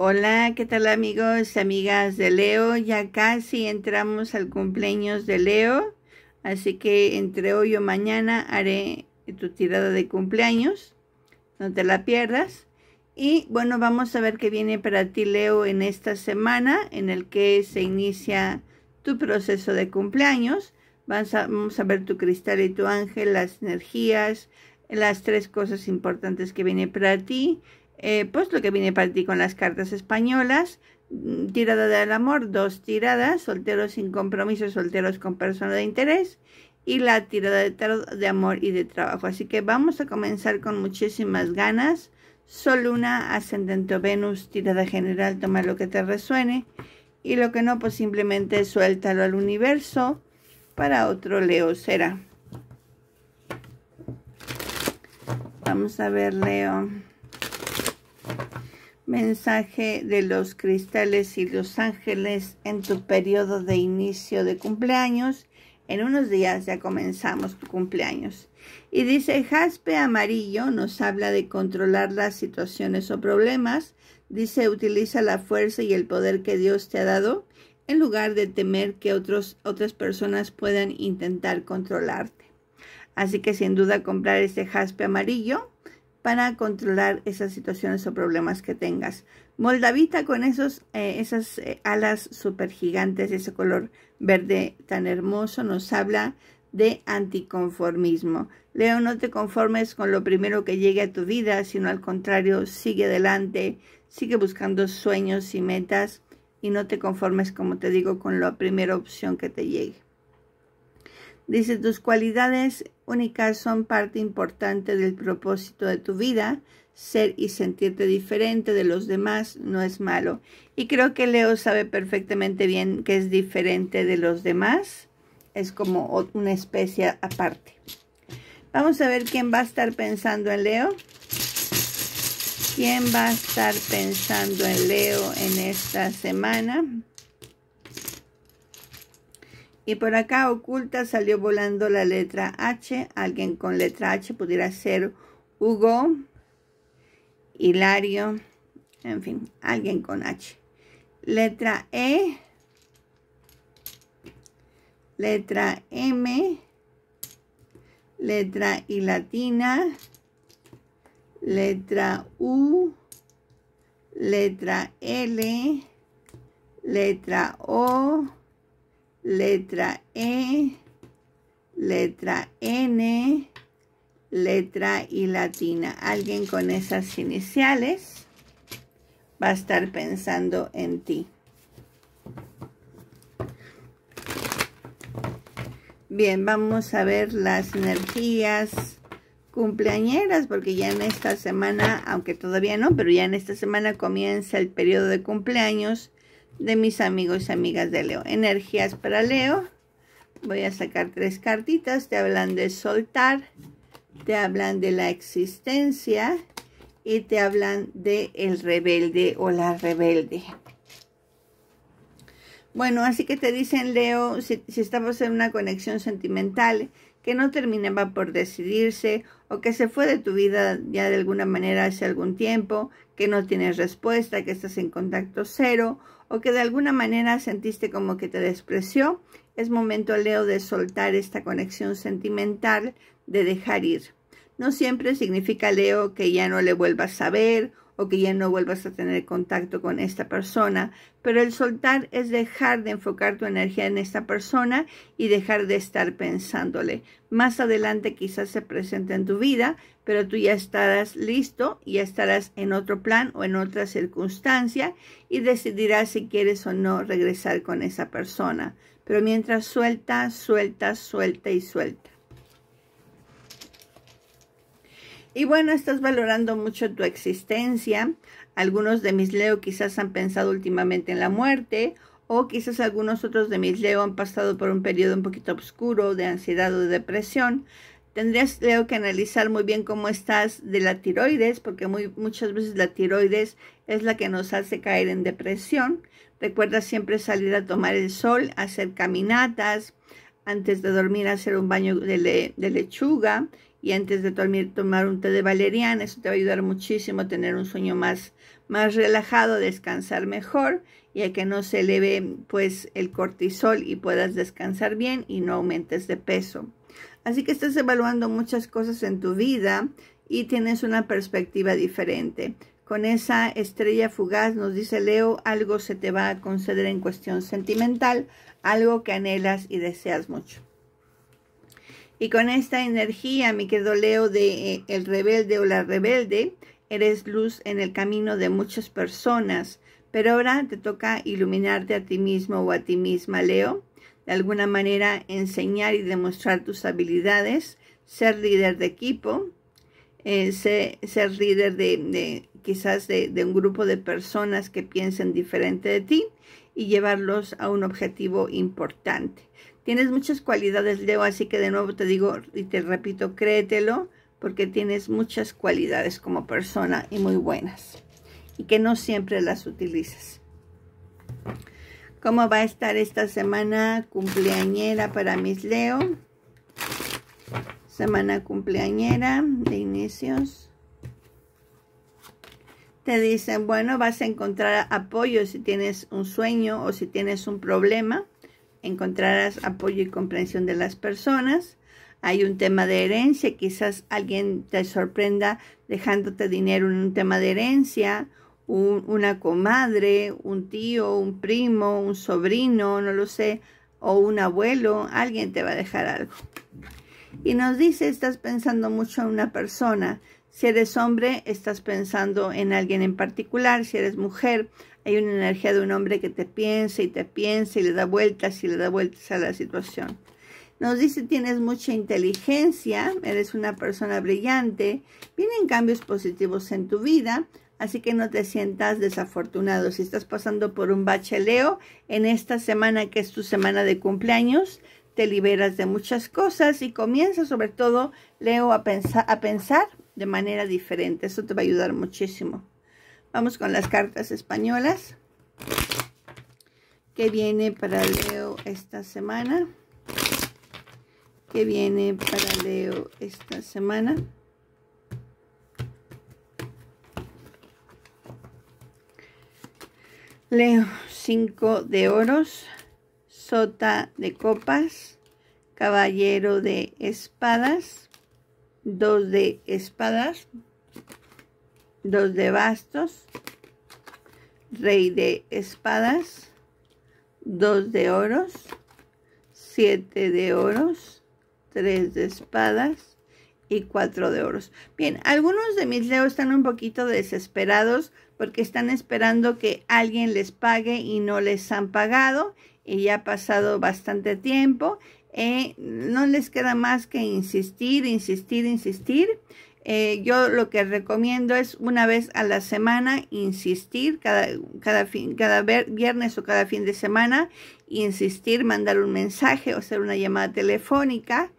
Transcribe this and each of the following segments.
Hola, ¿qué tal amigos, amigas de Leo? Ya casi entramos al cumpleaños de Leo, así que entre hoy o mañana haré tu tirada de cumpleaños, no te la pierdas. Y bueno, vamos a ver qué viene para ti Leo en esta semana en el que se inicia tu proceso de cumpleaños. vamos a ver tu cristal y tu ángel, las energías, las tres cosas importantes que viene para ti eh, pues lo que viene para ti con las cartas españolas, mm, tirada del amor, dos tiradas, solteros sin compromiso, solteros con persona de interés y la tirada de de amor y de trabajo. Así que vamos a comenzar con muchísimas ganas. Sol, Luna, Ascendente Venus, tirada general, toma lo que te resuene y lo que no, pues simplemente suéltalo al universo para otro Leo será. Vamos a ver, Leo. Mensaje de los cristales y los ángeles en tu periodo de inicio de cumpleaños. En unos días ya comenzamos tu cumpleaños. Y dice, jaspe amarillo nos habla de controlar las situaciones o problemas. Dice, utiliza la fuerza y el poder que Dios te ha dado en lugar de temer que otros, otras personas puedan intentar controlarte. Así que sin duda comprar este jaspe amarillo a controlar esas situaciones o problemas que tengas. Moldavita con esos, eh, esas eh, alas super gigantes, ese color verde tan hermoso, nos habla de anticonformismo. Leo, no te conformes con lo primero que llegue a tu vida, sino al contrario, sigue adelante, sigue buscando sueños y metas y no te conformes, como te digo, con la primera opción que te llegue. Dice, tus cualidades únicas son parte importante del propósito de tu vida. Ser y sentirte diferente de los demás no es malo. Y creo que Leo sabe perfectamente bien que es diferente de los demás. Es como una especie aparte. Vamos a ver quién va a estar pensando en Leo. ¿Quién va a estar pensando en Leo en esta semana? Y por acá oculta salió volando la letra H. Alguien con letra H pudiera ser Hugo, Hilario, en fin, alguien con H. Letra E. Letra M. Letra I latina. Letra U. Letra L. Letra O letra E, letra N, letra y latina. Alguien con esas iniciales va a estar pensando en ti. Bien, vamos a ver las energías cumpleañeras, porque ya en esta semana, aunque todavía no, pero ya en esta semana comienza el periodo de cumpleaños de mis amigos y amigas de Leo. Energías para Leo. Voy a sacar tres cartitas. Te hablan de soltar, te hablan de la existencia y te hablan de el rebelde o la rebelde. Bueno, así que te dicen, Leo, si, estamos en una conexión sentimental, que no terminaba por decidirse o que se fue de tu vida ya de alguna manera hace algún tiempo, que no tienes respuesta, que estás en contacto cero o que de alguna manera sentiste como que te despreció, es momento, Leo, de soltar esta conexión sentimental, de dejar ir. No siempre significa, Leo, que ya no le vuelvas a ver o que ya no vuelvas a tener contacto con esta persona. Pero el soltar es dejar de enfocar tu energía en esta persona y dejar de estar pensándole. Más adelante quizás se presente en tu vida, pero tú ya estarás listo, ya estarás en otro plan o en otra circunstancia y decidirás si quieres o no regresar con esa persona. Pero mientras suelta, suelta, suelta y suelta. Y bueno, estás valorando mucho tu existencia. Algunos de mis Leo quizás han pensado últimamente en la muerte o quizás algunos otros de mis Leo han pasado por un periodo un poquito oscuro de ansiedad o de depresión. Tendrías, Leo, que analizar muy bien cómo estás de la tiroides, porque muchas veces la tiroides es la que nos hace caer en depresión. Recuerda siempre salir a tomar el sol, hacer caminatas, antes de dormir hacer un baño de, de lechuga y antes de dormir tomar un té de valeriana, eso te va a ayudar muchísimo a tener un sueño más, más relajado, descansar mejor y a que no se eleve pues el cortisol y puedas descansar bien y no aumentes de peso. Así que estás evaluando muchas cosas en tu vida y tienes una perspectiva diferente. Con esa estrella fugaz nos dice Leo, algo se te va a conceder en cuestión sentimental, algo que anhelas y deseas mucho. Y con esta energía, me querido Leo, de eh, el rebelde o la rebelde, eres luz en el camino de muchas personas. Pero ahora te toca iluminarte a ti mismo o a ti misma, Leo. De alguna manera, enseñar y demostrar tus habilidades, ser líder de equipo, eh, ser, líder de, quizás de, de, un grupo de personas que piensen diferente de ti y llevarlos a un objetivo importante. Tienes muchas cualidades, Leo, así que de nuevo te digo y te repito, créetelo, porque tienes muchas cualidades como persona y muy buenas, y que no siempre las utilizas. ¿Cómo va a estar esta semana cumpleañera para mis Leo? Semana cumpleañera de inicios. Te dicen, bueno, vas a encontrar apoyo si tienes un sueño o si tienes un problema encontrarás apoyo y comprensión de las personas. Hay un tema de herencia, quizás alguien te sorprenda dejándote dinero en un tema de herencia, una comadre, un tío, un primo, un sobrino, no lo sé, o un abuelo, alguien te va a dejar algo. Y nos dice, estás pensando mucho en una persona. Si eres hombre, estás pensando en alguien en particular. Si eres mujer, hay una energía de un hombre que te piensa y te piensa y le da vueltas y le da vueltas a la situación. Nos dice, tienes mucha inteligencia, eres una persona brillante, vienen cambios positivos en tu vida, así que no te sientas desafortunado. Si estás pasando por un bacheleo en esta semana que es tu semana de cumpleaños, te liberas de muchas cosas y comienzas sobre todo, Leo, a, a pensar de manera diferente. Eso te va a ayudar muchísimo. Vamos con las cartas españolas que viene para Leo esta semana. Que viene para Leo esta semana. Leo, 5 de oros, sota de copas, caballero de espadas, 2 de espadas, dos de bastos, rey de espadas, dos de oros, siete de oros, tres de espadas y cuatro de oros. Bien, algunos de mis leos están un poquito desesperados porque están esperando que alguien les pague y no les han pagado y ya ha pasado bastante tiempo. Eh, no les queda más que insistir, insistir, insistir eh, yo lo que recomiendo es una vez a la semana insistir, cada, cada, fin, cada viernes o cada fin de semana, insistir, mandar un mensaje o hacer una llamada telefónica.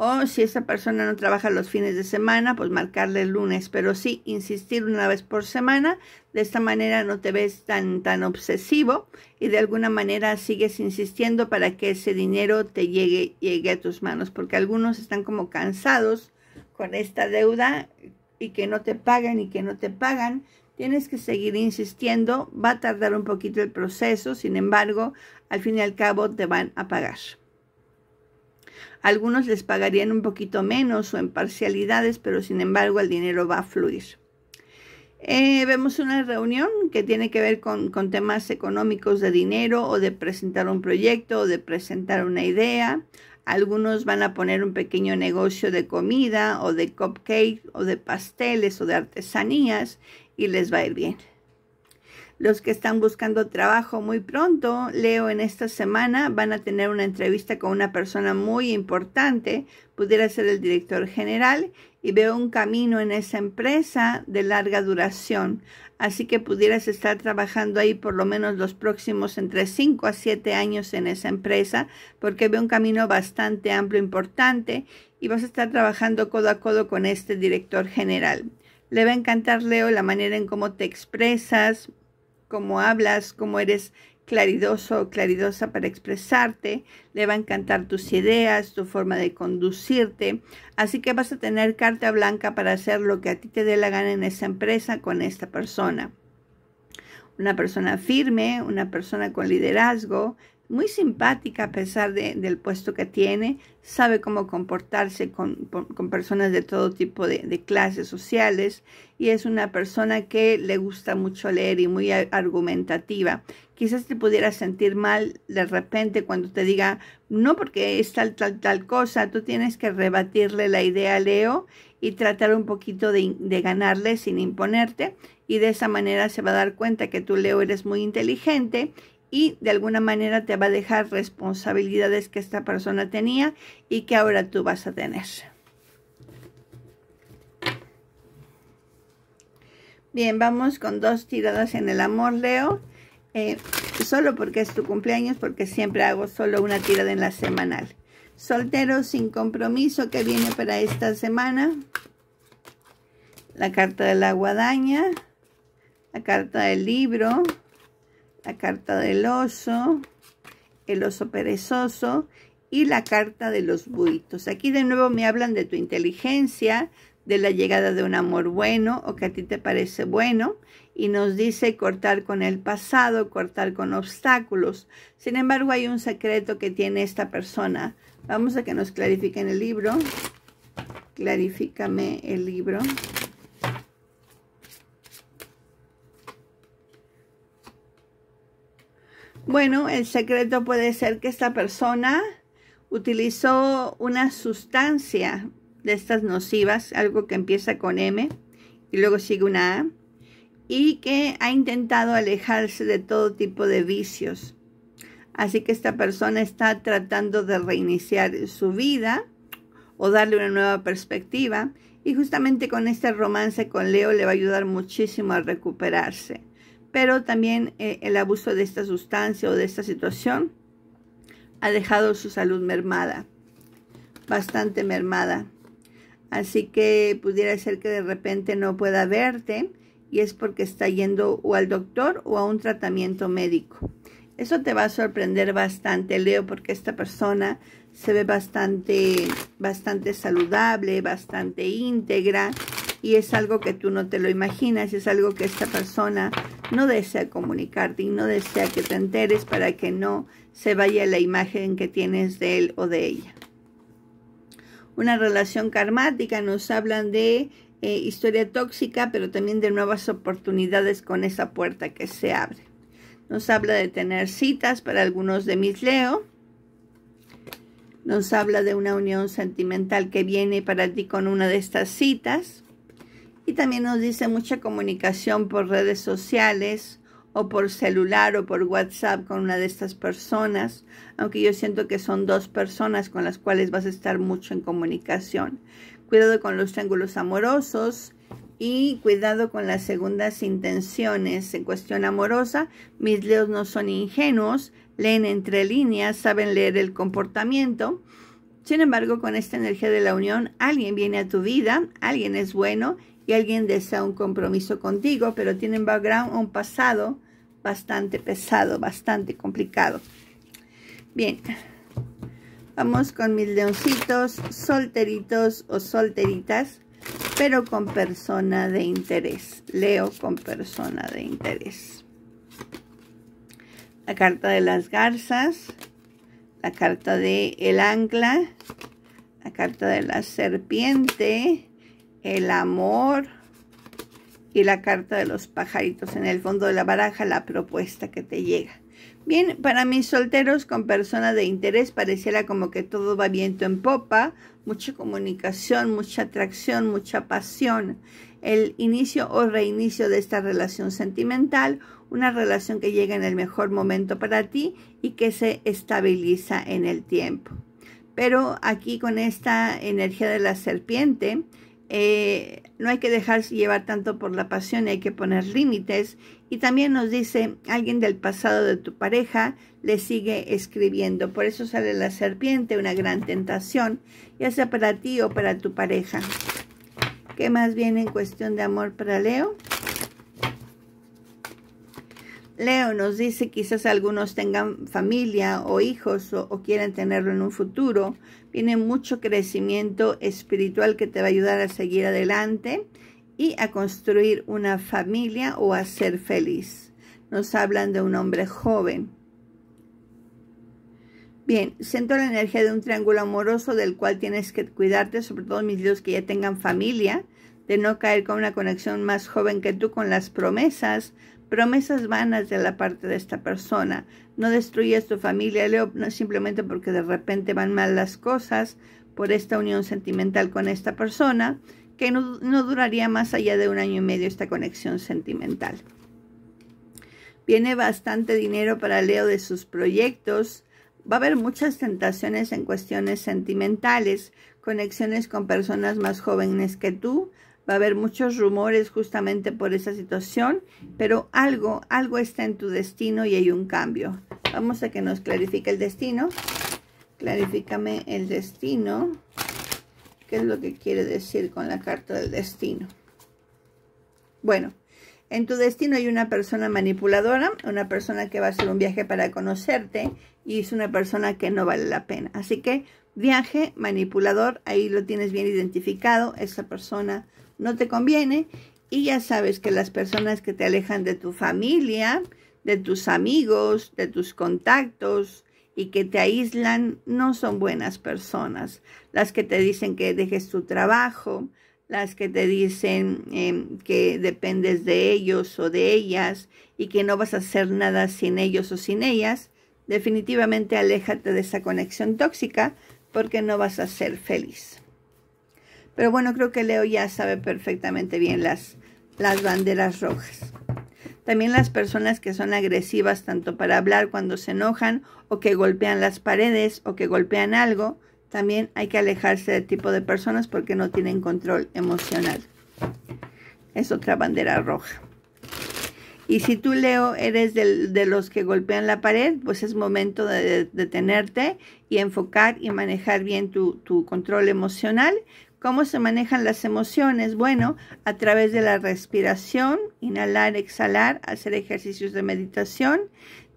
O si esa persona no trabaja los fines de semana, pues marcarle el lunes, pero sí insistir una vez por semana. De esta manera no te ves tan, tan obsesivo y de alguna manera sigues insistiendo para que ese dinero te llegue, llegue a tus manos, porque algunos están como cansados con esta deuda y que no te pagan y que no te pagan, tienes que seguir insistiendo, va a tardar un poquito el proceso, sin embargo, al fin y al cabo te van a pagar. Algunos les pagarían un poquito menos o en parcialidades, pero sin embargo el dinero va a fluir. Eh, vemos una reunión que tiene que ver con, con, temas económicos de dinero o de presentar un proyecto o de presentar una idea. Algunos van a poner un pequeño negocio de comida o de cupcake o de pasteles o de artesanías y les va a ir bien. Los que están buscando trabajo muy pronto, Leo, en esta semana van a tener una entrevista con una persona muy importante, pudiera ser el director general, y veo un camino en esa empresa de larga duración. Así que pudieras estar trabajando ahí por lo menos los próximos entre 5 a 7 años en esa empresa, porque veo un camino bastante amplio, importante, y vas a estar trabajando codo a codo con este director general. Le va a encantar, Leo, la manera en cómo te expresas, cómo hablas, cómo eres claridoso o claridosa para expresarte, le va a encantar tus ideas, tu forma de conducirte, así que vas a tener carta blanca para hacer lo que a ti te dé la gana en esa empresa con esta persona. Una persona firme, una persona con liderazgo, muy simpática a pesar del puesto que tiene, sabe cómo comportarse con, personas de todo tipo de, clases sociales y es una persona que le gusta mucho leer y muy argumentativa. Quizás te pudieras sentir mal de repente cuando te diga, no porque es tal, tal, tal cosa, tú tienes que rebatirle la idea a Leo y tratar un poquito de, de ganarle sin imponerte y de esa manera se va a dar cuenta que tú, Leo, eres muy inteligente y de alguna manera te va a dejar responsabilidades que esta persona tenía y que ahora tú vas a tener. Bien, vamos con dos tiradas en el amor, Leo. Eh, solo porque es tu cumpleaños, porque siempre hago solo una tirada en la semanal. Soltero sin compromiso que viene para esta semana. La carta de la guadaña. La carta del libro la carta del oso, el oso perezoso y la carta de los buitos. Aquí de nuevo me hablan de tu inteligencia, de la llegada de un amor bueno o que a ti te parece bueno y nos dice cortar con el pasado, cortar con obstáculos. Sin embargo, hay un secreto que tiene esta persona. Vamos a que nos clarifiquen el libro. Clarifícame el libro. Bueno, el secreto puede ser que esta persona utilizó una sustancia de estas nocivas, algo que empieza con M y luego sigue una A, y que ha intentado alejarse de todo tipo de vicios. Así que esta persona está tratando de reiniciar su vida o darle una nueva perspectiva. Y justamente con este romance con Leo le va a ayudar muchísimo a recuperarse pero también eh, el abuso de esta sustancia o de esta situación ha dejado su salud mermada, bastante mermada. Así que pudiera ser que de repente no pueda verte y es porque está yendo o al doctor o a un tratamiento médico. Eso te va a sorprender bastante, Leo, porque esta persona se ve bastante, bastante saludable, bastante íntegra y es algo que tú no te lo imaginas, es algo que esta persona no desea comunicarte y no desea que te enteres para que no se vaya la imagen que tienes de él o de ella. Una relación karmática nos hablan de eh, historia tóxica, pero también de nuevas oportunidades con esa puerta que se abre. Nos habla de tener citas para algunos de mis Leo. Nos habla de una unión sentimental que viene para ti con una de estas citas y también nos dice mucha comunicación por redes sociales o por celular o por WhatsApp con una de estas personas, aunque yo siento que son dos personas con las cuales vas a estar mucho en comunicación. Cuidado con los triángulos amorosos y cuidado con las segundas intenciones en cuestión amorosa. Mis leos no son ingenuos, leen entre líneas, saben leer el comportamiento. Sin embargo, con esta energía de la unión, alguien viene a tu vida, alguien es bueno y alguien desea un compromiso contigo, pero tienen background o un pasado bastante pesado, bastante complicado. Bien, vamos con mis leoncitos solteritos o solteritas, pero con persona de interés. Leo con persona de interés. La carta de las garzas, la carta de el ancla, la carta de la serpiente, el amor y la carta de los pajaritos. En el fondo de la baraja, la propuesta que te llega. Bien, para mis solteros con personas de interés pareciera como que todo va viento en popa, mucha comunicación, mucha atracción, mucha pasión. El inicio o reinicio de esta relación sentimental, una relación que llega en el mejor momento para ti y que se estabiliza en el tiempo. Pero aquí con esta energía de la serpiente, eh, no hay que dejarse llevar tanto por la pasión, hay que poner límites. Y también nos dice, alguien del pasado de tu pareja le sigue escribiendo. Por eso sale la serpiente, una gran tentación, ya sea para ti o para tu pareja. ¿Qué más viene en cuestión de amor para Leo? Leo nos dice, quizás algunos tengan familia o hijos o, quieran tenerlo en un futuro. Viene mucho crecimiento espiritual que te va a ayudar a seguir adelante y a construir una familia o a ser feliz. Nos hablan de un hombre joven. Bien, siento la energía de un triángulo amoroso del cual tienes que cuidarte, sobre todo mis hijos que ya tengan familia, de no caer con una conexión más joven que tú con las promesas, promesas vanas de la parte de esta persona. No destruyes tu familia, Leo, no simplemente porque de repente van mal las cosas por esta unión sentimental con esta persona, que no, no duraría más allá de un año y medio esta conexión sentimental. Viene bastante dinero para Leo de sus proyectos. Va a haber muchas tentaciones en cuestiones sentimentales, conexiones con personas más jóvenes que tú, va a haber muchos rumores justamente por esa situación, pero algo, algo está en tu destino y hay un cambio. Vamos a que nos clarifique el destino. Clarifícame el destino. ¿Qué es lo que quiere decir con la carta del destino? Bueno, en tu destino hay una persona manipuladora, una persona que va a hacer un viaje para conocerte y es una persona que no vale la pena. Así que viaje, manipulador, ahí lo tienes bien identificado, esa persona no te conviene. Y ya sabes que las personas que te alejan de tu familia, de tus amigos, de tus contactos y que te aíslan, no son buenas personas. Las que te dicen que dejes tu trabajo, las que te dicen em, que dependes de ellos o de ellas y que no vas a hacer nada sin ellos o sin ellas, definitivamente aléjate de esa conexión tóxica porque no vas a ser feliz. Pero bueno, creo que Leo ya sabe perfectamente bien las, las banderas rojas. También las personas que son agresivas tanto para hablar cuando se enojan o que golpean las paredes o que golpean algo, también hay que alejarse del tipo de personas porque no tienen control emocional. Es otra bandera roja. Y si tú, Leo, eres de los que golpean la pared, pues es momento de detenerte y enfocar y manejar bien tu, tu, control emocional ¿Cómo se manejan las emociones? Bueno, a través de la respiración, inhalar, exhalar, hacer ejercicios de meditación,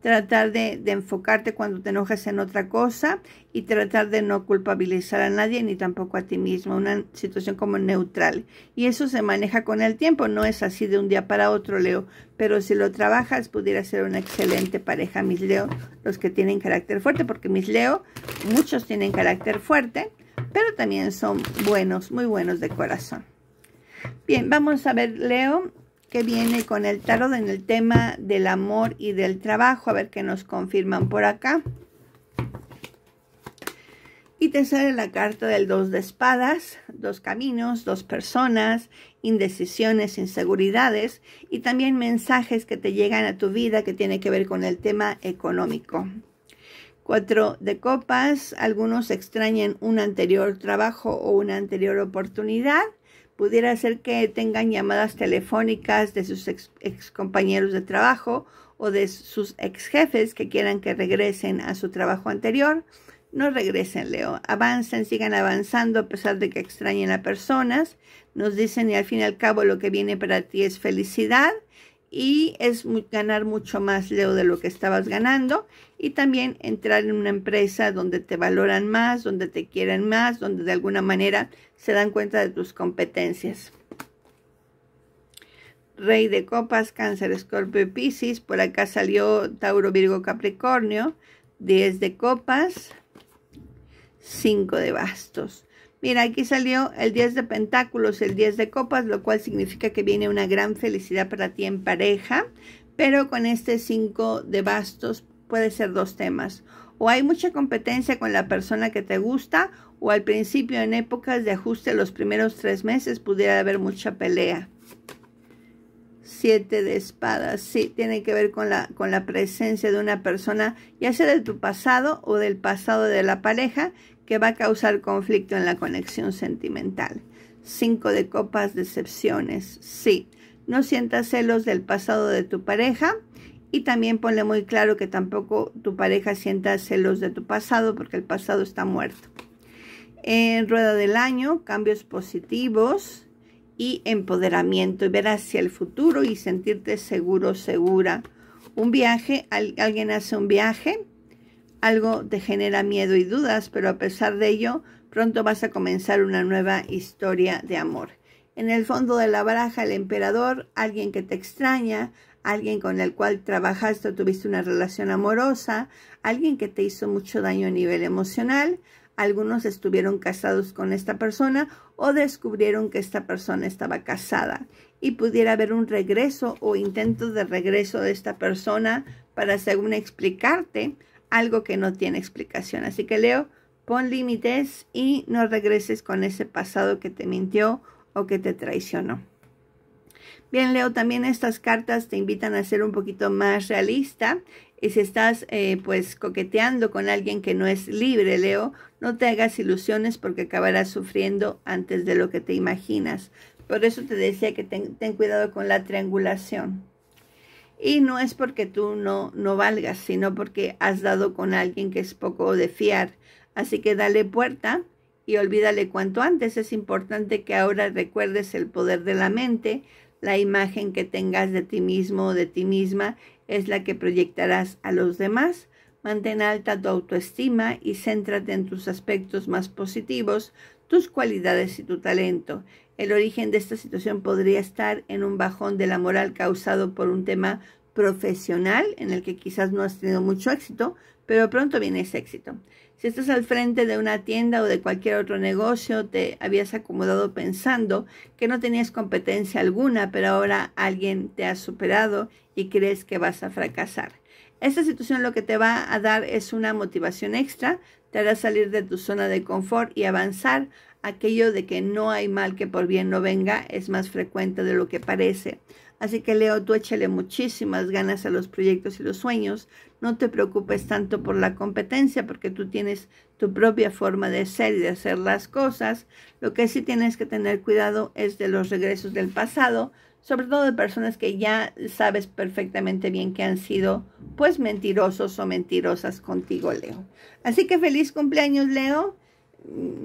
tratar de, enfocarte cuando te enojas en otra cosa y tratar de no culpabilizar a nadie ni tampoco a ti mismo, una situación como neutral. Y eso se maneja con el tiempo, no es así de un día para otro, Leo, pero si lo trabajas pudiera ser una excelente pareja, mis Leo, los que tienen carácter fuerte, porque mis Leo, muchos tienen carácter fuerte pero también son buenos, muy buenos de corazón. Bien, vamos a ver Leo, que viene con el tarot en el tema del amor y del trabajo, a ver qué nos confirman por acá. Y te sale la carta del dos de espadas, dos caminos, dos personas, indecisiones, inseguridades y también mensajes que te llegan a tu vida que tiene que ver con el tema económico. Cuatro de copas, algunos extrañan un anterior trabajo o una anterior oportunidad. Pudiera ser que tengan llamadas telefónicas de sus ex, compañeros de trabajo o de sus ex jefes que quieran que regresen a su trabajo anterior. No regresen, Leo. Avancen, sigan avanzando a pesar de que extrañen a personas. Nos dicen y al fin y al cabo lo que viene para ti es felicidad y es ganar mucho más, Leo, de lo que estabas ganando y también entrar en una empresa donde te valoran más, donde te quieren más, donde de alguna manera se dan cuenta de tus competencias. Rey de copas, cáncer, escorpio y piscis. Por acá salió Tauro, Virgo, Capricornio. 10 de copas, 5 de bastos. Mira, aquí salió el 10 de pentáculos, el 10 de copas, lo cual significa que viene una gran felicidad para ti en pareja, pero con este 5 de bastos puede ser dos temas. O hay mucha competencia con la persona que te gusta, o al principio en épocas de ajuste los primeros tres meses pudiera haber mucha pelea. Siete de espadas, sí, tiene que ver con la, con la presencia de una persona, ya sea de tu pasado o del pasado de la pareja, que va a causar conflicto en la conexión sentimental. Cinco de copas, decepciones. Sí, no sientas celos del pasado de tu pareja y también ponle muy claro que tampoco tu pareja sienta celos de tu pasado porque el pasado está muerto. En rueda del año, cambios positivos y empoderamiento y ver hacia el futuro y sentirte seguro, segura. Un viaje, alguien hace un viaje algo te genera miedo y dudas, pero a pesar de ello, pronto vas a comenzar una nueva historia de amor. En el fondo de la baraja, el emperador, alguien que te extraña, alguien con el cual trabajaste o tuviste una relación amorosa, alguien que te hizo mucho daño a nivel emocional, algunos estuvieron casados con esta persona o descubrieron que esta persona estaba casada y pudiera haber un regreso o intento de regreso de esta persona para, según explicarte, algo que no tiene explicación. Así que Leo, pon límites y no regreses con ese pasado que te mintió o que te traicionó. Bien, Leo, también estas cartas te invitan a ser un poquito más realista y si estás eh, pues coqueteando con alguien que no es libre, Leo, no te hagas ilusiones porque acabarás sufriendo antes de lo que te imaginas. Por eso te decía que ten cuidado con la triangulación. Y no es porque tú no, no valgas, sino porque has dado con alguien que es poco de fiar. Así que dale puerta y olvídale cuanto antes. Es importante que ahora recuerdes el poder de la mente. La imagen que tengas de ti mismo o de ti misma es la que proyectarás a los demás. Mantén alta tu autoestima y céntrate en tus aspectos más positivos, tus cualidades y tu talento. El origen de esta situación podría estar en un bajón de la moral causado por un tema profesional en el que quizás no has tenido mucho éxito, pero pronto viene ese éxito. Si estás al frente de una tienda o de cualquier otro negocio, te habías acomodado pensando que no tenías competencia alguna, pero ahora alguien te ha superado y crees que vas a fracasar. Esta situación lo que te va a dar es una motivación extra te hará salir de tu zona de confort y avanzar. Aquello de que no hay mal que por bien no venga es más frecuente de lo que parece. Así que Leo, tú échale muchísimas ganas a los proyectos y los sueños. No te preocupes tanto por la competencia porque tú tienes tu propia forma de ser y de hacer las cosas. Lo que sí tienes que tener cuidado es de los regresos del pasado sobre todo de personas que ya sabes perfectamente bien que han sido pues mentirosos o mentirosas contigo, Leo. Así que feliz cumpleaños, Leo.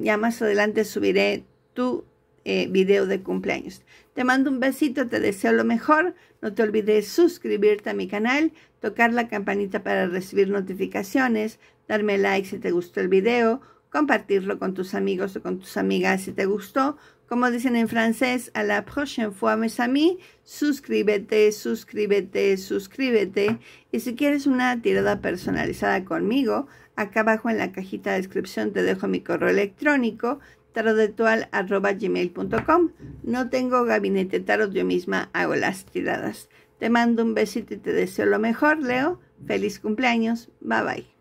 Ya más adelante subiré tu eh, video de cumpleaños. Te mando un besito, te deseo lo mejor. No te olvides suscribirte a mi canal, tocar la campanita para recibir notificaciones, darme like si te gustó el video, compartirlo con tus amigos o con tus amigas si te gustó, como dicen en francés, a la prochaine fois, mes amis, suscríbete, suscríbete, suscríbete. Y si quieres una tirada personalizada conmigo, acá abajo en la cajita de descripción te dejo mi correo electrónico tarotetual.gmail.com No tengo gabinete tarot, yo misma hago las tiradas. Te mando un besito y te deseo lo mejor, Leo. Feliz cumpleaños. Bye bye.